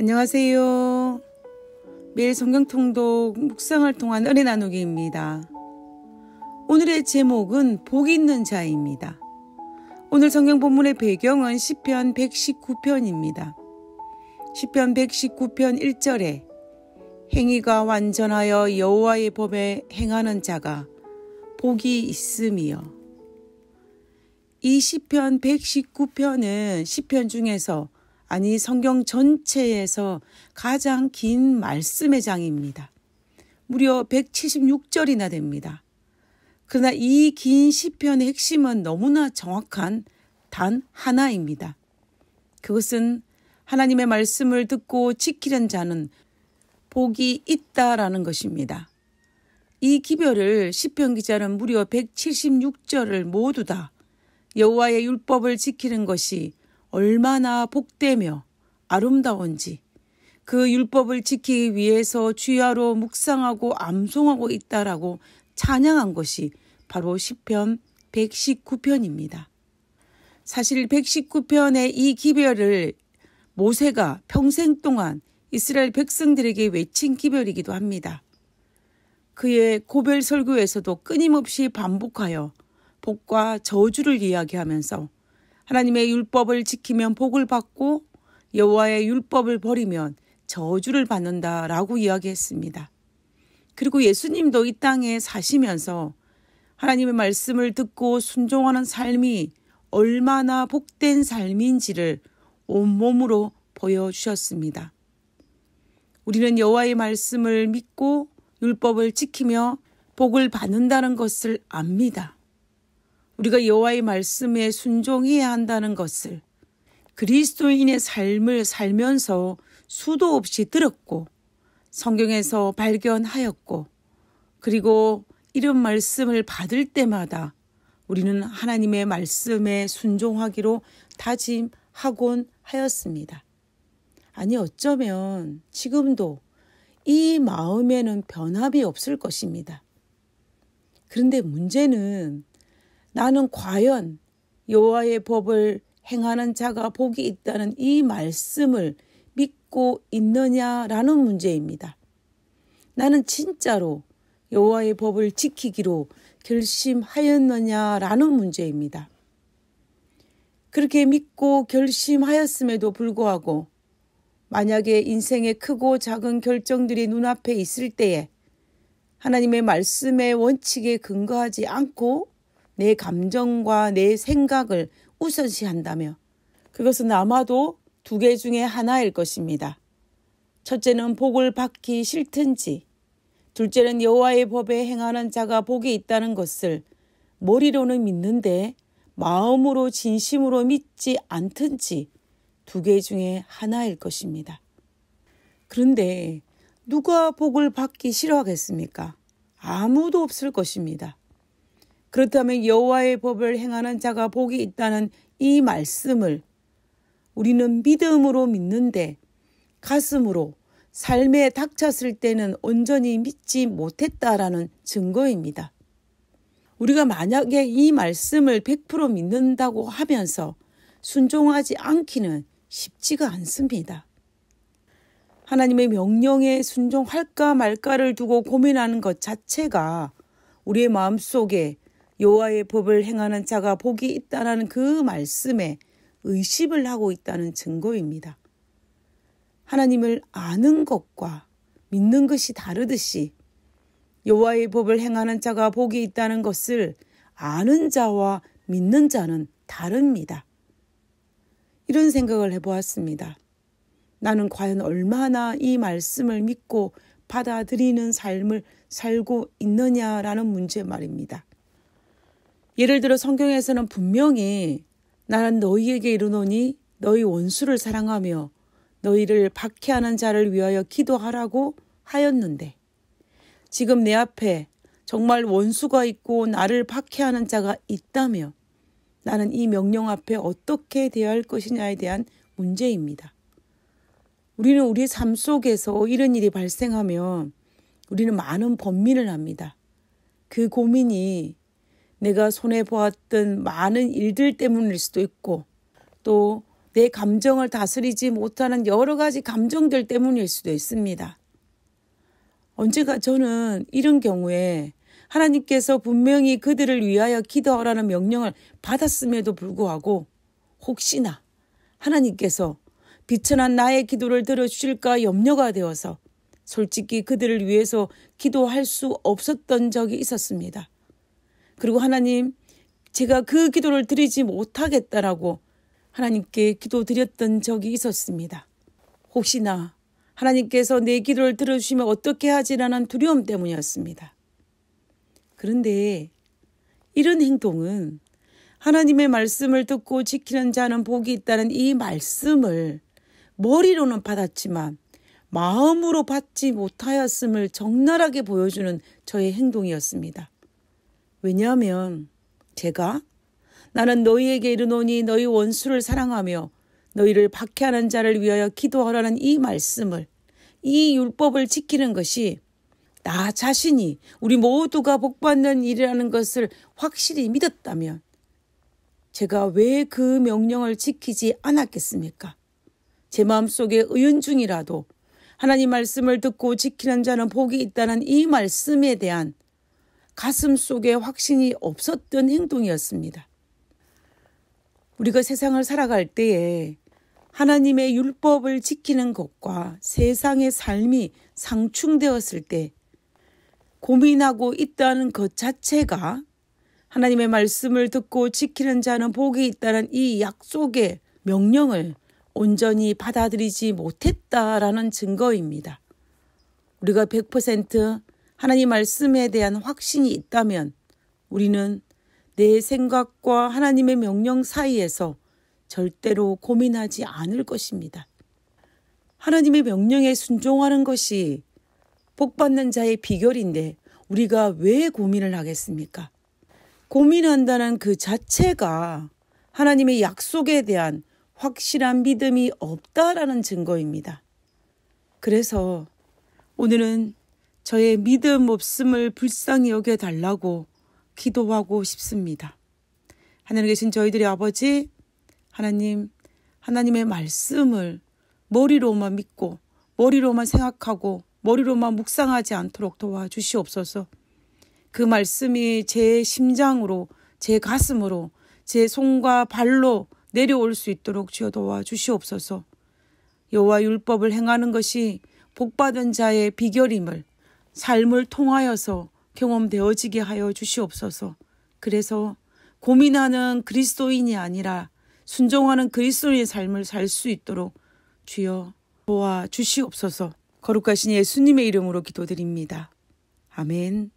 안녕하세요. 매일 성경통독 묵상을 통한 은혜 나누기입니다. 오늘의 제목은 복 있는 자입니다. 오늘 성경 본문의 배경은 시편 119편입니다. 시편 119편 1절에 행위가 완전하여 여호와의 법에 행하는 자가 복이 있음이요. 이 시편 119편은 시편 중에서 아니 성경 전체에서 가장 긴 말씀의 장입니다. 무려 176절이나 됩니다. 그러나 이 긴 시편의 핵심은 너무나 정확한 단 하나입니다. 그것은 하나님의 말씀을 듣고 지키는 자는 복이 있다라는 것입니다. 이 기별을 시편 기자는 무려 176절을 모두 다 여호와의 율법을 지키는 것이 얼마나 복되며 아름다운지 그 율법을 지키기 위해서 주야로 묵상하고 암송하고 있다라고 찬양한 것이 바로 1 0편 119편입니다. 사실 119편의 이 기별을 모세가 평생 동안 이스라엘 백성들에게 외친 기별이기도 합니다. 그의 고별 설교에서도 끊임없이 반복하여 복과 저주를 이야기하면서 하나님의 율법을 지키면 복을 받고 여호와의 율법을 버리면 저주를 받는다라고 이야기했습니다. 그리고 예수님도 이 땅에 사시면서 하나님의 말씀을 듣고 순종하는 삶이 얼마나 복된 삶인지를 온몸으로 보여주셨습니다. 우리는 여호와의 말씀을 믿고 율법을 지키며 복을 받는다는 것을 압니다. 우리가 여호와의 말씀에 순종해야 한다는 것을 그리스도인의 삶을 살면서 수도 없이 들었고 성경에서 발견하였고 그리고 이런 말씀을 받을 때마다 우리는 하나님의 말씀에 순종하기로 다짐하곤 하였습니다. 아니 어쩌면 지금도 이 마음에는 변함이 없을 것입니다. 그런데 문제는 나는 과연 여호와의 법을 행하는 자가 복이 있다는 이 말씀을 믿고 있느냐라는 문제입니다. 나는 진짜로 여호와의 법을 지키기로 결심하였느냐라는 문제입니다. 그렇게 믿고 결심하였음에도 불구하고 만약에 인생의 크고 작은 결정들이 눈앞에 있을 때에 하나님의 말씀의 원칙에 근거하지 않고 내 감정과 내 생각을 우선시한다며 그것은 아마도 두 개 중에 하나일 것입니다. 첫째는 복을 받기 싫든지 둘째는 여호와의 법에 행하는 자가 복이 있다는 것을 머리로는 믿는데 마음으로 진심으로 믿지 않든지 두 개 중에 하나일 것입니다. 그런데 누가 복을 받기 싫어하겠습니까? 아무도 없을 것입니다. 그렇다면 여호와의 법을 행하는 자가 복이 있다는 이 말씀을 우리는 믿음으로 믿는데 가슴으로 삶에 닥쳤을 때는 온전히 믿지 못했다라는 증거입니다. 우리가 만약에 이 말씀을 100% 믿는다고 하면서 순종하지 않기는 쉽지가 않습니다. 하나님의 명령에 순종할까 말까를 두고 고민하는 것 자체가 우리의 마음속에 여호와의 법을 행하는 자가 복이 있다라는 그 말씀에 의심을 하고 있다는 증거입니다. 하나님을 아는 것과 믿는 것이 다르듯이 여호와의 법을 행하는 자가 복이 있다는 것을 아는 자와 믿는 자는 다릅니다. 이런 생각을 해보았습니다. 나는 과연 얼마나 이 말씀을 믿고 받아들이는 삶을 살고 있느냐라는 문제 말입니다. 예를 들어 성경에서는 분명히 나는 너희에게 이르노니 너희 원수를 사랑하며 너희를 박해하는 자를 위하여 기도하라고 하였는데 지금 내 앞에 정말 원수가 있고 나를 박해하는 자가 있다며 나는 이 명령 앞에 어떻게 대할 것이냐에 대한 문제입니다. 우리는 우리 삶 속에서 이런 일이 발생하면 우리는 많은 범민을 합니다. 그 고민이 내가 손해보았던 많은 일들 때문일 수도 있고 또 내 감정을 다스리지 못하는 여러 가지 감정들 때문일 수도 있습니다. 언제가 저는 이런 경우에 하나님께서 분명히 그들을 위하여 기도하라는 명령을 받았음에도 불구하고 혹시나 하나님께서 비천한 나의 기도를 들어주실까 염려가 되어서 솔직히 그들을 위해서 기도할 수 없었던 적이 있었습니다. 그리고 하나님, 제가 그 기도를 드리지 못하겠다라고 하나님께 기도 드렸던 적이 있었습니다. 혹시나 하나님께서 내 기도를 들어주시면 어떻게 하지라는 두려움 때문이었습니다. 그런데 이런 행동은 하나님의 말씀을 듣고 지키는 자는 복이 있다는 이 말씀을 머리로는 받았지만 마음으로 받지 못하였음을 적나라하게 보여주는 저의 행동이었습니다. 왜냐하면 제가 나는 너희에게 이르노니 너희 원수를 사랑하며 너희를 박해하는 자를 위하여 기도하라는 이 말씀을 이 율법을 지키는 것이 나 자신이 우리 모두가 복받는 일이라는 것을 확실히 믿었다면 제가 왜 그 명령을 지키지 않았겠습니까? 제 마음속에 의연중이라도 하나님 말씀을 듣고 지키는 자는 복이 있다는 이 말씀에 대한 가슴 속에 확신이 없었던 행동이었습니다. 우리가 세상을 살아갈 때에 하나님의 율법을 지키는 것과 세상의 삶이 상충되었을 때 고민하고 있다는 것 자체가 하나님의 말씀을 듣고 지키는 자는 복이 있다는 이 약속의 명령을 온전히 받아들이지 못했다라는 증거입니다. 우리가 100% 하나님 말씀에 대한 확신이 있다면 우리는 내 생각과 하나님의 명령 사이에서 절대로 고민하지 않을 것입니다. 하나님의 명령에 순종하는 것이 복받는 자의 비결인데 우리가 왜 고민을 하겠습니까? 고민한다는 그 자체가 하나님의 약속에 대한 확실한 믿음이 없다라는 증거입니다. 그래서 오늘은 저의 믿음 없음을 불쌍히 여겨 달라고 기도하고 싶습니다. 하늘에 계신 저희들의 아버지 하나님 하나님의 말씀을 머리로만 믿고 머리로만 생각하고 머리로만 묵상하지 않도록 도와주시옵소서. 그 말씀이 제 심장으로 제 가슴으로 제 손과 발로 내려올 수 있도록 주여 도와주시옵소서. 여호와 율법을 행하는 것이 복받은 자의 비결임을 삶을 통하여서 경험되어지게 하여 주시옵소서. 그래서 고민하는 그리스도인이 아니라 순종하는 그리스도인의 삶을 살 수 있도록 주여 도와 주시옵소서. 거룩하신 예수님의 이름으로 기도드립니다. 아멘.